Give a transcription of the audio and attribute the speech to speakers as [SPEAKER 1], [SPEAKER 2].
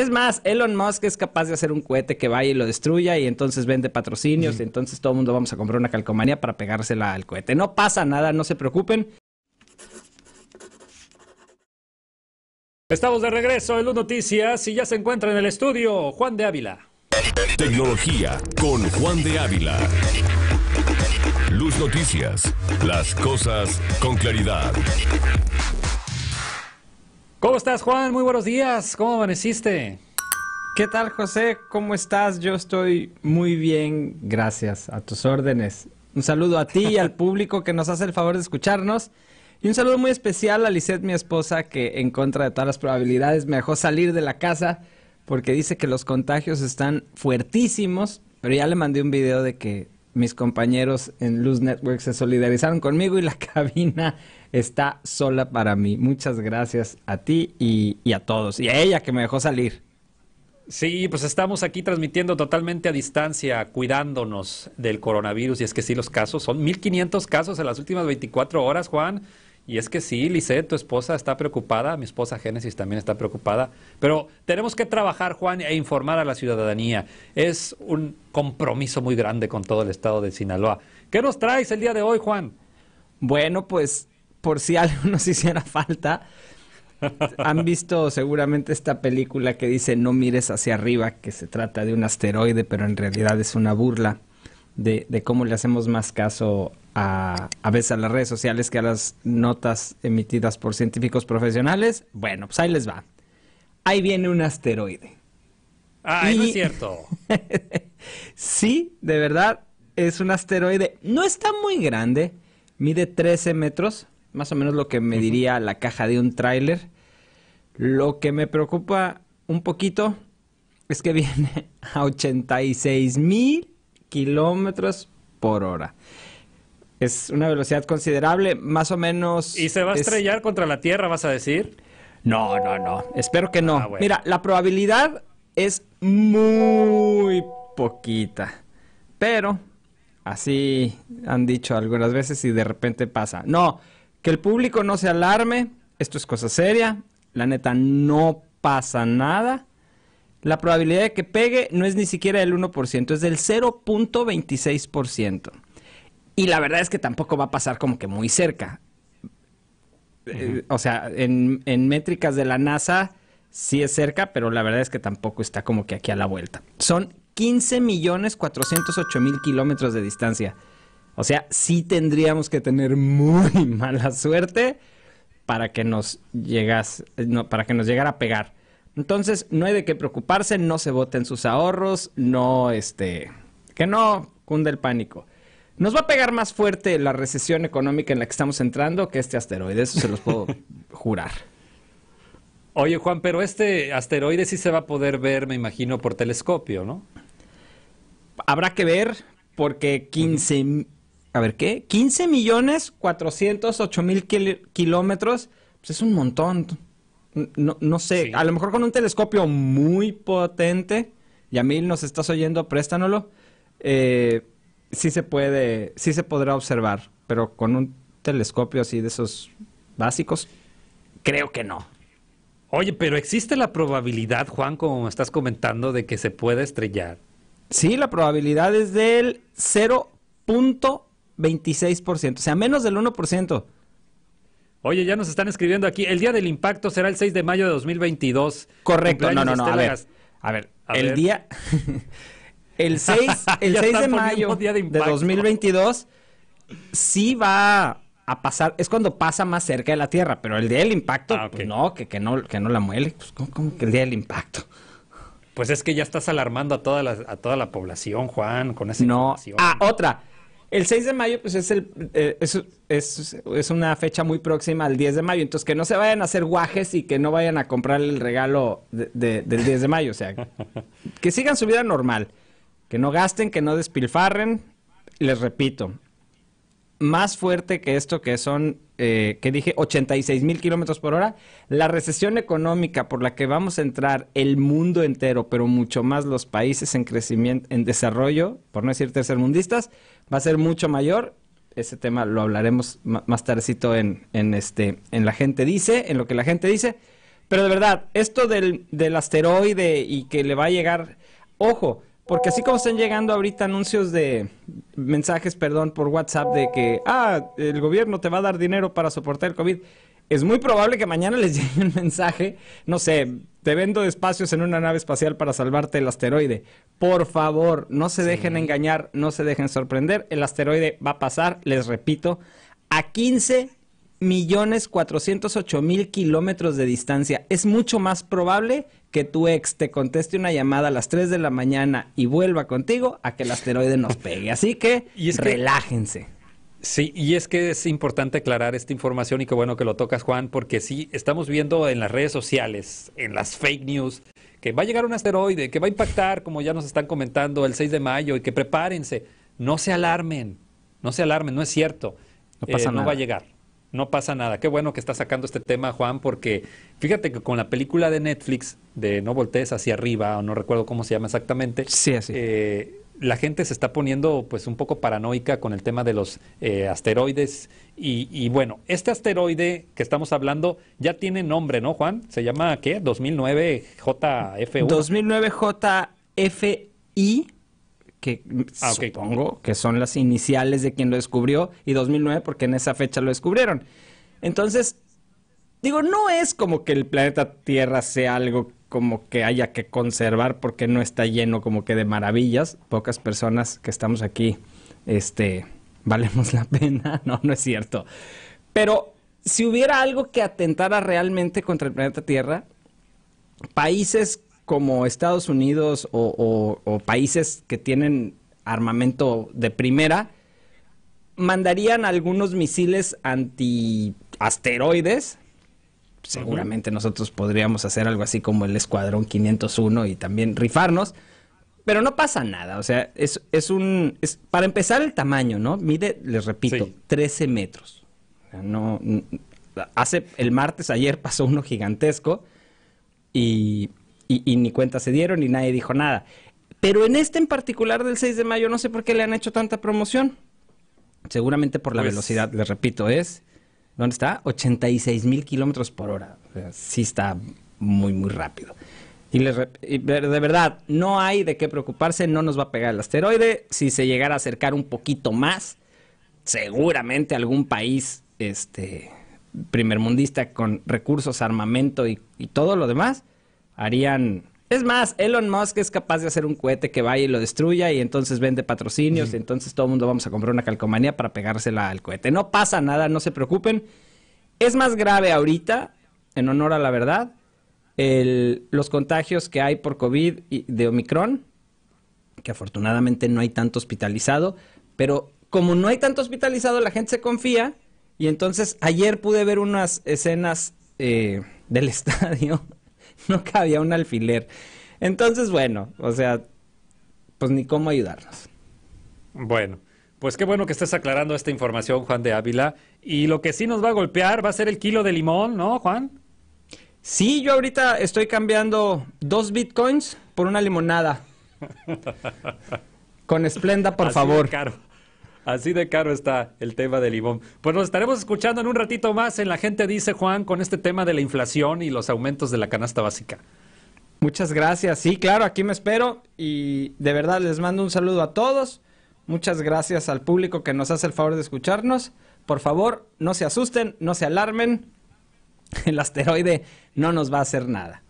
[SPEAKER 1] Es más, Elon Musk es capaz de hacer un cohete que vaya y lo destruya y entonces vende patrocinios, y entonces todo el mundo vamos a comprar una calcomanía para pegársela al cohete. No pasa nada, no se preocupen.
[SPEAKER 2] Estamos de regreso en Luz Noticias y ya se encuentra en el estudio Juan de Ávila. Tecnología con Juan de Ávila. Luz Noticias, las cosas con claridad. ¿Cómo estás, Juan? Muy buenos días. ¿Cómo amaneciste?
[SPEAKER 1] ¿Qué tal, José? ¿Cómo estás? Yo estoy muy bien, gracias. A tus órdenes. Un saludo a ti y al público que nos hace el favor de escucharnos. Y un saludo muy especial a Lisette, mi esposa, que en contra de todas las probabilidades me dejó salir de la casa porque dice que los contagios están fuertísimos, pero ya le mandé un video de que mis compañeros en Luz Network se solidarizaron conmigo y la cabina está
[SPEAKER 2] sola para mí. Muchas gracias a ti y, a todos. Y a ella que me dejó salir. Sí, pues estamos aquí transmitiendo totalmente a distancia, cuidándonos del coronavirus. Y es que sí, los casos son 1.500 casos en las últimas 24 horas, Juan. Y es que sí, Lisette, tu esposa está preocupada, mi esposa Génesis también está preocupada, pero tenemos que trabajar, Juan, e informar a la ciudadanía. Es un compromiso muy grande con todo el estado de Sinaloa. ¿Qué nos traes el día de hoy, Juan? Bueno, pues por si
[SPEAKER 1] algo nos hiciera falta, han visto seguramente esta película que dice No mires hacia arriba, que se trata de un asteroide, pero en realidad es una burla de, cómo le hacemos más caso a, veces a las redes sociales que a las notas emitidas por científicos profesionales. Bueno, pues ahí les va. Ahí viene un asteroide. Ah, no es
[SPEAKER 2] cierto.
[SPEAKER 1] sí, de verdad, es un asteroide. No está muy grande, mide 13 metros, más o menos lo que me diría la caja de un tráiler. Lo que me preocupa un poquito es que viene a 86 mil kilómetros por hora. Es una velocidad considerable, más o menos. ¿Y se va a estrellar
[SPEAKER 2] contra la Tierra, vas a decir? No, no, no.
[SPEAKER 1] Espero que no. Ah, Mira, la probabilidad es muy poquita. Pero así han dicho algunas veces y de repente pasa. No, que el público no se alarme. Esto es cosa seria. La neta, no pasa nada la probabilidad de que pegue no es ni siquiera del 1%, es del 0.26%. Y la verdad es que tampoco va a pasar como que muy cerca. Eh, o sea, en, métricas de la NASA sí es cerca, pero la verdad es que tampoco está como que aquí a la vuelta. Son 15.408.000 kilómetros de distancia. O sea, sí tendríamos que tener muy mala suerte para que nos llegas, no, para que nos llegara a pegar. Entonces, no hay de qué preocuparse, no se voten sus ahorros, no, este, que no cunde el pánico. Nos va a pegar más fuerte la recesión económica en la que estamos entrando que este asteroide, eso se los puedo jurar.
[SPEAKER 2] Oye, Juan, pero este asteroide sí se va a poder ver, me imagino, por telescopio, ¿no? Habrá que ver,
[SPEAKER 1] porque 15... A ver, ¿qué? 15 millones 408 mil kilómetros, pues es un montón no, no sé, a lo mejor con un telescopio muy potente, Yamil, nos estás oyendo, préstanoslo, eh, sí se puede, sí se podrá observar, pero con un telescopio así de esos básicos, creo que no.
[SPEAKER 2] Oye, pero existe la probabilidad, Juan, como me estás comentando, de que se pueda estrellar. Sí, la probabilidad es del
[SPEAKER 1] 0.26%, o sea, menos del 1%.
[SPEAKER 2] Oye, ya nos están escribiendo aquí. El día del impacto será el 6 de mayo de 2022. Correcto. No, no, no. A ver, a ver, el día. el 6, el 6 de mayo de,
[SPEAKER 1] 2022 sí va a pasar. Es cuando pasa más cerca de la Tierra, pero el día del impacto, ah, pues no, que, no, que no la muele. Pues, ¿cómo, que el día del impacto?
[SPEAKER 2] Pues es que ya estás alarmando a toda la, a toda la población, Juan, con esa
[SPEAKER 1] no. Ah,
[SPEAKER 2] otra. El 6 de mayo, pues es, el, eh, es, una fecha muy próxima
[SPEAKER 1] al 10 de mayo. Entonces, que no se vayan a hacer guajes y que no vayan a comprar el regalo del 10 de mayo. O sea, que sigan su vida normal. Que no gasten, que no despilfarren. Les repito, más fuerte que esto que son eh, que dije 86 mil kilómetros por hora, la recesión económica por la que vamos a entrar el mundo entero, pero mucho más los países en crecimiento, en desarrollo, por no decir tercermundistas, va a ser mucho mayor. Ese tema lo hablaremos más tardecito en, en, este, en la gente dice, en lo que la gente dice. Pero de verdad, esto del, del asteroide y que le va a llegar, ojo, porque así como están llegando ahorita anuncios de mensajes, perdón, por WhatsApp de que, ah, el gobierno te va a dar dinero para soportar el COVID, es muy probable que mañana les llegue un mensaje, no sé, te vendo espacios en una nave espacial para salvarte el asteroide. Por favor, no se dejen engañar, no se dejen sorprender, el asteroide va a pasar, les repito, a 15 millones 408 mil kilómetros de distancia. Es mucho más probable que tu ex te conteste una llamada a las 3 de la mañana y vuelva contigo a que el asteroide nos pegue. Así que, relájense.
[SPEAKER 2] Sí, y es que es importante aclarar esta información y qué bueno que lo tocas, Juan, porque sí, estamos viendo en las redes sociales, en las fake news, que va a llegar un asteroide, que va a impactar, como ya nos están comentando, el 6 de mayo y que prepárense. No se alarmen, no se alarmen, no es cierto. No, pasa eh, no va a llegar no pasa nada. Qué bueno que está sacando este tema, Juan, porque fíjate que con la película de Netflix de No voltees hacia arriba, o no recuerdo cómo se llama exactamente. Sí, eh, la gente se está poniendo pues un poco paranoica con el tema de los eh, asteroides y, bueno, este asteroide que estamos hablando ya tiene nombre, ¿no, Juan? Se llama ¿qué? 2009 JF1.
[SPEAKER 1] 2009 JFI que ah, supongo que son las iniciales de quien lo descubrió, y 2009 porque en esa fecha lo descubrieron. Entonces, digo, no es como que el planeta Tierra sea algo como que haya que conservar porque no está lleno como que de maravillas. Pocas personas que estamos aquí, este, valemos la pena. No, no es cierto. Pero si hubiera algo que atentara realmente contra el planeta Tierra, países como Estados Unidos o, países que tienen armamento de primera, mandarían algunos misiles anti-asteroides. Seguramente nosotros podríamos hacer algo así como el Escuadrón 501 y también rifarnos. Pero no pasa nada, o sea, es, un... para empezar el tamaño, ¿no? Mide, les repito, 13 metros. No, hace el martes, ayer pasó uno gigantesco y y, ni cuenta se dieron y nadie dijo nada. Pero en este en particular del 6 de mayo, no sé por qué le han hecho tanta promoción. Seguramente por la pues velocidad, les repito, es. ¿Dónde está? 86 mil kilómetros por hora. sí está muy, muy rápido. Y, de verdad, no hay de qué preocuparse, no nos va a pegar el asteroide. Si se llegara a acercar un poquito más, seguramente algún país este, primermundista con recursos, armamento y todo lo demás harían... Es más, Elon Musk es capaz de hacer un cohete que vaya y lo destruya y entonces vende patrocinios y entonces todo el mundo vamos a comprar una calcomanía para pegársela al cohete. No pasa nada, no se preocupen. Es más grave ahorita, en honor a la verdad, los contagios que hay por COVID y de Omicron, que afortunadamente no hay tanto hospitalizado, pero como no hay tanto hospitalizado, la gente se confía. Y entonces ayer pude ver unas escenas eh, del estadio no cabía un alfiler.
[SPEAKER 2] Entonces, bueno, o sea, pues ni cómo ayudarnos. Bueno, pues qué bueno que estés aclarando esta información, Juan de Ávila. Y lo que sí nos va a golpear va a ser el kilo de limón, ¿no, Juan? Sí, yo ahorita estoy cambiando dos
[SPEAKER 1] bitcoins por una limonada. Con Esplenda, por favor. Caro.
[SPEAKER 2] Así de caro está el tema del IBOM. Pues nos estaremos escuchando en un ratito más en La Gente Dice Juan con este tema de la inflación y los aumentos de la canasta básica.
[SPEAKER 1] Muchas gracias. Sí, claro, aquí me espero y de verdad les mando un saludo a todos. Muchas gracias al público que nos hace el favor de escucharnos. Por favor, no se asusten, no se alarmen. El asteroide no nos va a hacer nada.